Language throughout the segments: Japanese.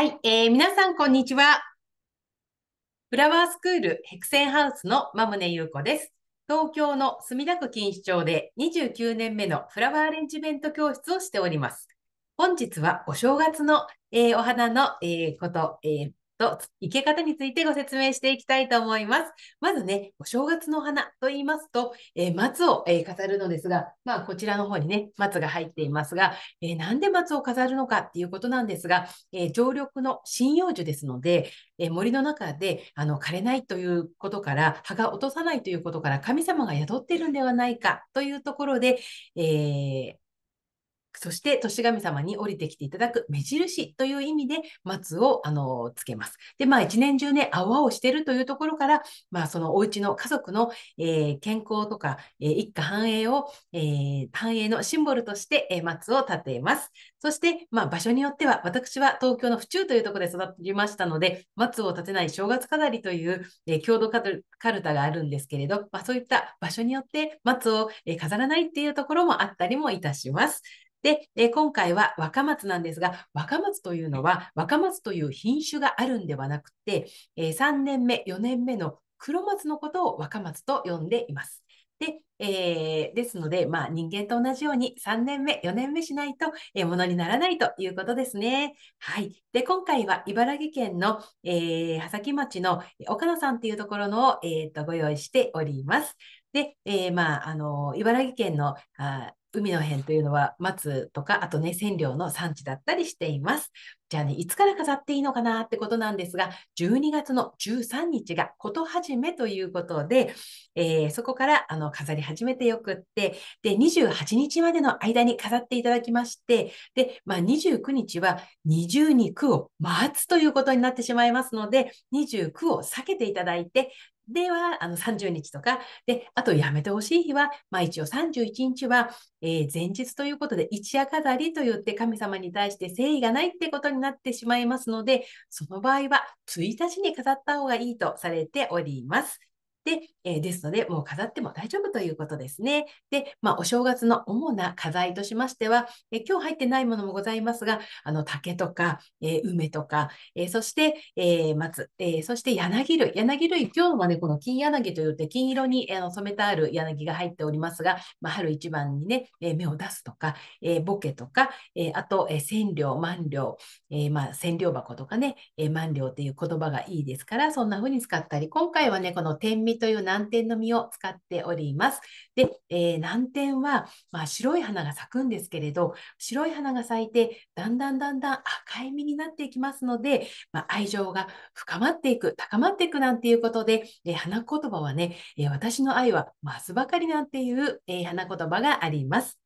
はい、えー、皆さんこんにちは。フラワースクールヘクセンハウスのマムネ子です。東京の墨田区錦糸町で29年目のフラワーアレンジメント教室をしております。本日はお正月の、えー、お花の、えー、こと、えー、と生け方についてご説明していきたいと思います。まずね、お正月の花と言いますと、えー、松を、えー、飾るのですが、まあ、こちらの方にね、松が入っていますが、えー、なんで松を飾るのかっていうことなんですが、えー、常緑の針葉樹ですので、え森の中であの枯れないということから、葉が落とさないということから、神様が宿っているんではないかというところで、えそして、年神様に降りてきていただく目印という意味で、松を、あの、つけます。で、まあ、一年中ね、泡をしているというところから、まあ、そのお家の家族の、えー、健康とか、えー、一家繁栄を、えー、繁栄のシンボルとして、えー、松を立てます。そして、まあ、場所によっては、私は東京の府中というところで育りましたので、松を立てない正月飾りという、えー、郷土カルタがあるんですけれど、まあ、そういった場所によって松を、飾らないっていうところもあったりもいたします。で、今回は若松なんですが、若松というのは、若松という品種があるんではなくて、え3年目、4年目の黒松のことを若松と呼んでいます。で、えー、ですので、まあ、人間と同じように3年目、4年目しないと、えー、ものにならないということですね。はい。で、今回は茨城県の、えー、葉崎町の岡野さんというところのを、えーと、ご用意しております。で、えー、まあ、あの、茨城県のあ海の辺というのは松とか、あとね、染料の産地だったりしています。じゃあね、いつから飾っていいのかなってことなんですが、12月の13日がこと始めということで、えー、そこからあの飾り始めてよくって、で、28日までの間に飾っていただきまして、で、まあ、29日は重に句を待つということになってしまいますので、29を避けていただいて、では、あの30日とか、で、あとやめてほしい日は、まあ一応31日は、えー、前日ということで、一夜飾りと言って神様に対して誠意がないってことになってしまいますので、その場合は1日に飾った方がいいとされております。で、えー、ですので、もう飾っても大丈夫ということですね。で、まあ、お正月の主な花材としましては、えー、今日入ってないものもございますが、あの、竹とか、えー、梅とか、えそして、え松、えそして柳類。柳類、今日はね、この金柳といって金色に、えー、染めてある柳が入っておりますが、まあ、春一番にね、え芽を出すとか、えボケとか、えあと、えー、千両、万両、えまあ、千両箱とかね、え万両という言葉がいいですから、そんな風に使ったり、今回はね、この天満という南天の実を使っております。で、えー、南天は、まあ、白い花が咲くんですけれど、白い花が咲いて、だんだんだんだん赤い実になっていきますので、まあ、愛情が深まっていく、高まっていくなんていうことで、えー、花言葉はね、えー、私の愛は増すばかりなんていう、え花言葉があります。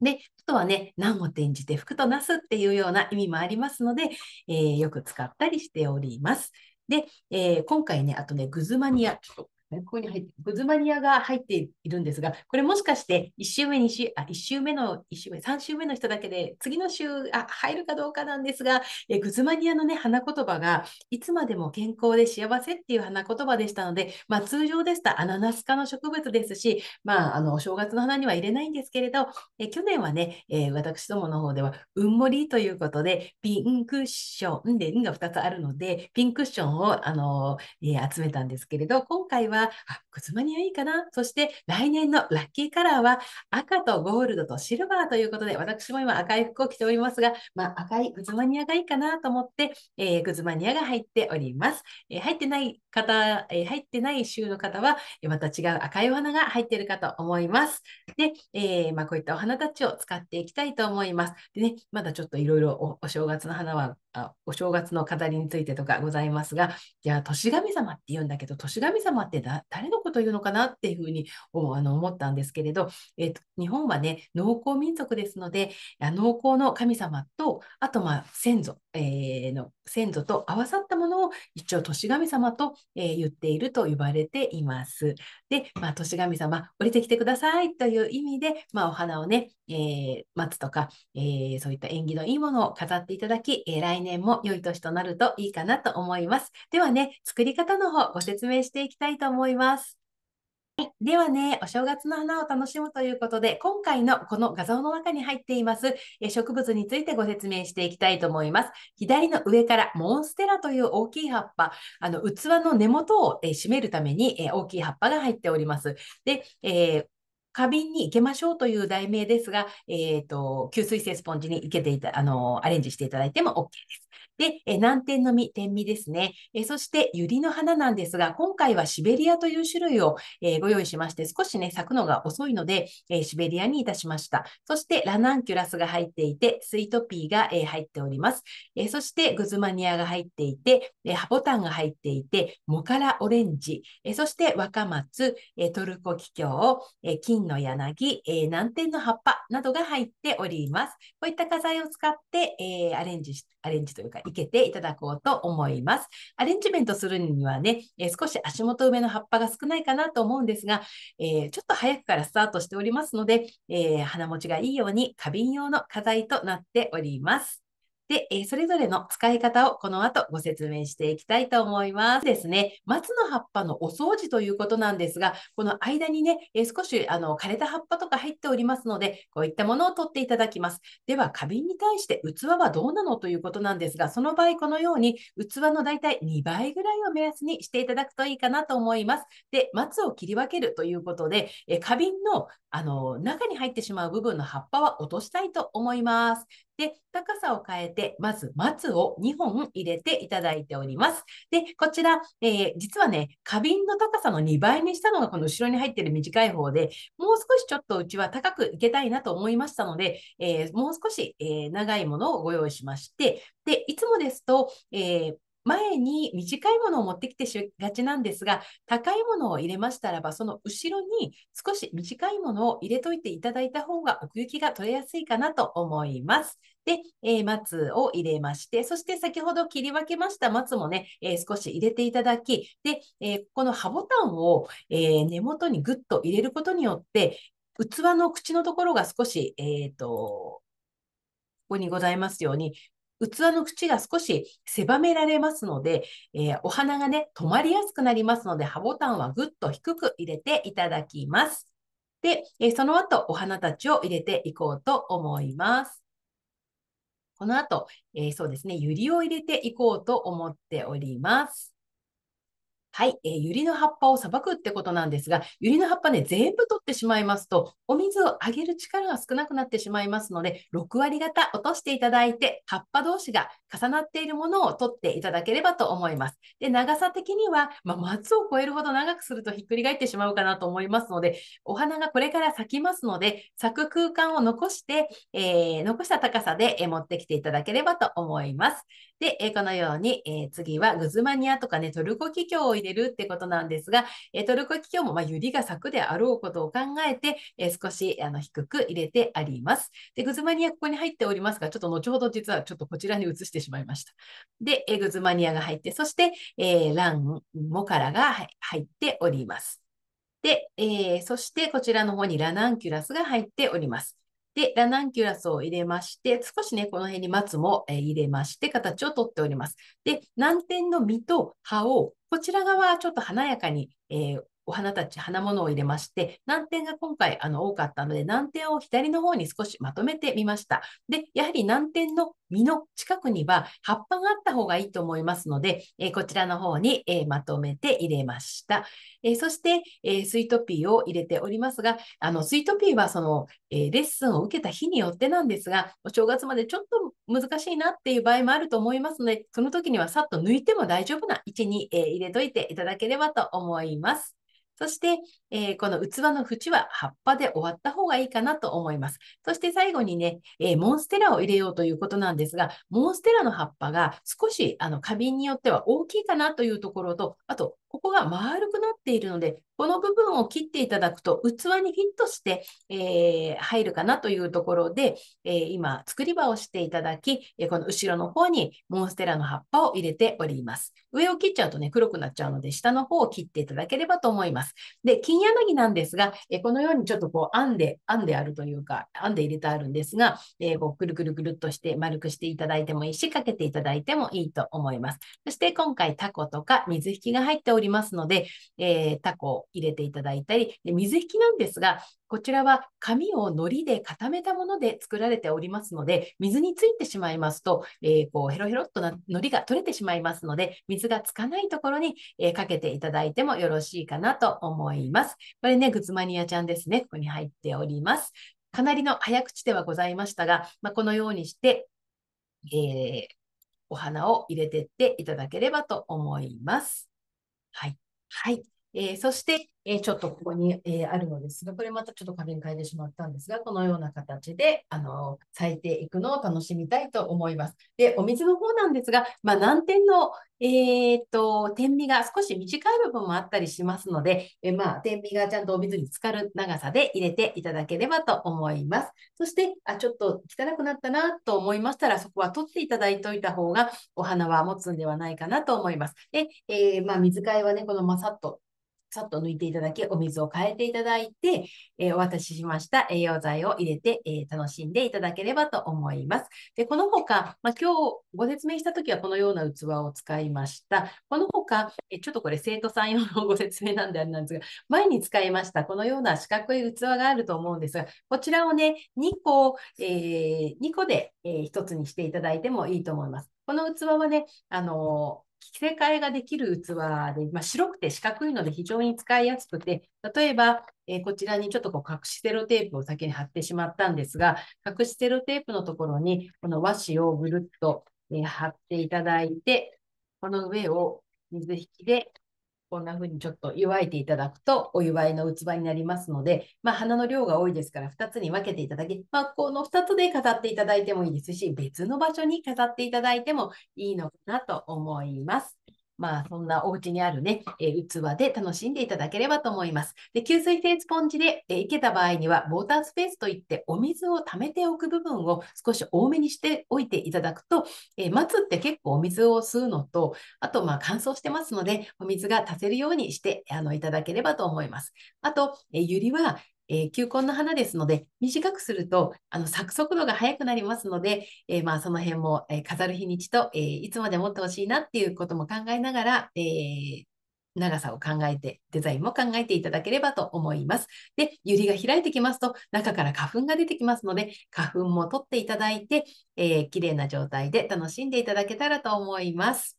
で、あとはね、難を転じて福となすっていうような意味もありますので、えー、よく使ったりしております。で、えー、今回ね、あとね、グズマニア、ちょっとここに入って、グズマニアが入っているんですが、これもしかして1週目、2週、あ、1週目の、1週目、3週目の人だけで、次の週、あ、入るかどうかなんですが、えグズマニアのね、花言葉が、いつまでも健康で幸せっていう花言葉でしたので、まあ、通常でしたアナナス科の植物ですし、まあ、あの、お正月の花には入れないんですけれど、え去年はね、え私どもの方では、うんもりということで、ピンクッション、んで、んが2つあるので、ピンクッションを、あの、え集めたんですけれど、今回は、は、あ、ズマニアいいかな。そして、来年のラッキーカラーは、赤とゴールドとシルバーということで、私も今赤い服を着ておりますが、まあ、赤いグズマニアがいいかなと思って、えー、グズマニアが入っております。えー、入ってない方、えー、入ってない週の方は、また違う赤いお花が入っているかと思います。で、えまあ、こういったお花たちを使っていきたいと思います。でね、まだちょっといろいろお正月の花はあお正月の飾りについてとかございますが、じゃあ、年神様って言うんだけど、年神様って誰のこと言うのかなっていうふうにあの思ったんですけれど、えーと、日本はね、農耕民族ですので、農耕の神様と、あと、まあ、先祖えー、の先祖と合わさったものを一応年神様と、えー、言っていると言われています。で、まあ、年神様降りてきてくださいという意味で、まあ、お花をね、えー、松とか、えそういった縁起のいいものを飾っていただき、え来年も良い年となるといいかなと思います。ではね作り方の方ご説明していきたいと思います。ではね、お正月の花を楽しむということで、今回のこの画像の中に入っています植物についてご説明していきたいと思います。左の上からモンステラという大きい葉っぱ、あの器の根元を、え締めるために、え大きい葉っぱが入っております。で、えー花瓶に生けましょうという題名ですが、えっ、ー、と、吸水性スポンジに生けていた、あの、アレンジしていただいても OK です。で、え南天の実、天実ですね。えそして、ユリの花なんですが、今回はシベリアという種類を、えご用意しまして、少しね、咲くのが遅いので、えシベリアにいたしました。そして、ラナンキュラスが入っていて、スイートピーが、え入っております。えそして、グズマニアが入っていて、えハボタンが入っていて、モカラオレンジ、えそして、若松、えトルコキキョウ、え金金の柳、えー、南天の葉っぱなどが入っております。こういった花材を使って、えー、アレンジアレンジというか、いけていただこうと思います。アレンジメントするにはね、えー、少し足元上の葉っぱが少ないかなと思うんですが、えー、ちょっと早くからスタートしておりますので、えー、花持ちがいいように花瓶用の花材となっております。で、えそれぞれの使い方をこの後ご説明していきたいと思います。ですね、松の葉っぱのお掃除ということなんですが、この間にね、え少しあの枯れた葉っぱとか入っておりますので、こういったものを取っていただきます。では、花瓶に対して器はどうなのということなんですが、その場合、このように器の大体2倍ぐらいを目安にしていただくといいかなと思います。で、松を切り分けるということで、え花瓶のあの中に入ってしまう部分の葉っぱは落としたいと思います。で、高さを変えて、まず松を2本入れていただいております。で、こちら、えー、実はね、花瓶の高さの2倍にしたのがこの後ろに入ってる短い方で、もう少しちょっとうちは高くいけたいなと思いましたので、えー、もう少し、えー、長いものをご用意しまして、で、いつもですと、え前に短いものを持ってきてしがちなんですが、高いものを入れましたらば、その後ろに少し短いものを入れといていただいた方が奥行きが取れやすいかなと思います。で、えー、松を入れまして、そして先ほど切り分けました松もね、えー、少し入れていただき、で、えー、この葉ボタンを、え根元にぐっと入れることによって、器の口のところが少し、えっ、と、ここにございますように、器の口が少し狭められますので、えー、お花がね、止まりやすくなりますので、葉ボタンはぐっと低く入れていただきます。で、えー、その後、お花たちを入れていこうと思います。この後、えー、そうですね、ゆりを入れていこうと思っております。はい、えー、ユリの葉っぱをさばくってことなんですが、ユリの葉っぱね、全部取ってしまいますと、お水をあげる力が少なくなってしまいますので、6割方落としていただいて、葉っぱ同士が重なっているものを取っていただければと思います。で、長さ的には、まあ、松を超えるほど長くするとひっくり返ってしまうかなと思いますので、お花がこれから咲きますので、咲く空間を残して、えー、残した高さで持ってきていただければと思います。で、えこのように、え次はグズマニアとかね、トルコキキョウを入れるってことなんですが、えトルコキキョウも、まあ、が咲くであろうことを考えて、え少しあの低く入れてあります。で、グズマニアここに入っておりますが、ちょっと後ほど実はちょっとこちらに移してしまいました。で、えグズマニアが入って、そして、えー、ラン、モカラが入っております。で、えー、そしてこちらの方にラナンキュラスが入っております。で、ラナンキュラスを入れまして、少しね、この辺に松も、え入れまして、形をとっております。で、南天の実と葉を、こちら側はちょっと華やかに、えー、お花たち、花物を入れまして、難点が今回あの多かったので、難点を左の方に少しまとめてみました。で、やはり難点の実の近くには葉っぱがあった方がいいと思いますので、えー、こちらの方に、えー、まとめて入れました。えー、そして、えスイートピーを入れておりますが、あのスイートピーはその、えレッスンを受けた日によってなんですが、お正月までちょっと難しいなっていう場合もあると思いますので、その時にはさっと抜いても大丈夫な位置に、え入れといていただければと思います。そして、えー、この器の縁は葉っぱで終わった方がいいかなと思います。そして最後にね、えー、モンステラを入れようということなんですが、モンステラの葉っぱが少しあの花瓶によっては大きいかなというところと、あと、ここが丸くなっているので、この部分を切っていただくと、器にフィットして、えー、入るかなというところで、えー、今、作り場をしていただき、えこの後ろの方にモンステラの葉っぱを入れております。上を切っちゃうとね、黒くなっちゃうので、下の方を切っていただければと思います。で、金柳なんですが、えこのようにちょっとこう、編んで、編んであるというか、編んで入れてあるんですが、えこうくるくるくるっとして丸くしていただいてもいいし、かけていただいてもいいと思います。そして今回、タコとか水引きが入っておりますので、えー、タコ入れていただいたり、で水引きなんですが、こちらは紙を糊で固めたもので作られておりますので、水についてしまいますと、えー、こうヘロヘロっとな糊が取れてしまいますので、水がつかないところに、えー、かけていただいてもよろしいかなと思います。これね、グズマニアちゃんですね。ここに入っております。かなりの早口ではございましたが、まあ、このようにして、えー、お花を入れてっていただければと思います。はい。はい。えー、そして、えー、ちょっとここに、えー、あるのですが、これまたちょっと壁に変えてしまったんですが、このような形で、あの咲いていくのを楽しみたいと思います。で、お水の方なんですが、まあ、難点の、えっと、点味が少し短い部分もあったりしますので、えまあ、点味がちゃんとお水に浸かる長さで入れていただければと思います。そして、あ、ちょっと汚くなったなと思いましたら、そこは取っていただいておいた方が、お花は持つんではないかなと思います。で、えまあ、水替えはね、このまさっとさっと抜いていただき、お水を変えていただいて、えー、お渡ししました栄養剤を入れて、えー、楽しんでいただければと思います。で、この他、まあ、今日ご説明したときはこのような器を使いました。この他、えちょっとこれ生徒さん用のご説明なんであれなんですが、前に使いましたこのような四角い器があると思うんですが、こちらをね、2個、えー、2個で、え1つにしていただいてもいいと思います。この器はね、あの着せ替えができる器で、まあ、白くて四角いので非常に使いやすくて、例えば、えー、こちらにちょっとこう隠しセロテープを先に貼ってしまったんですが、隠しセロテープのところにこの和紙をぐるっと、えー、貼っていただいて、この上を水引きでこんな風にちょっと祝いていただくとお祝いの器になりますので、まあ、花の量が多いですから2つに分けていただき、まあ、この2つで飾っていただいてもいいですし、別の場所に飾っていただいてもいいのかなと思います。まあ、そんなお家にあるね、えー、器で楽しんでいただければと思います。で、吸水性スポンジで、えー、いけた場合には、ウォータースペースといって、お水を溜めておく部分を少し多めにしておいていただくと、えー、松って結構お水を吸うのと、あと、まあ、乾燥してますので、お水が足せるようにして、あの、いただければと思います。あと、えー、ゆりは、えー、球根の花ですので、短くすると、あの、咲く速度が速くなりますので、えー、まあ、その辺も、えー、飾る日にちと、えいつまで持ってほしいなっていうことも考えながら、え長さを考えて、デザインも考えていただければと思います。で、ゆりが開いてきますと、中から花粉が出てきますので、花粉も取っていただいて、えー、綺麗な状態で楽しんでいただけたらと思います。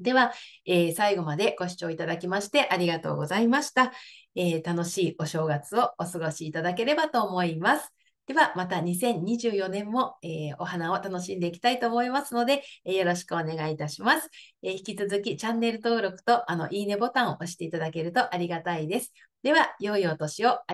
では、えー、最後までご視聴いただきましてありがとうございました、えー、楽しいお正月をお過ごしいただければと思います。では、また2024年も、えー、お花を楽しんでいきたいと思いますので、えよろしくお願いいたします、え引き続きチャンネル登録とあのいいねボタンを押していただけるとありがたいです。では、良いお年を。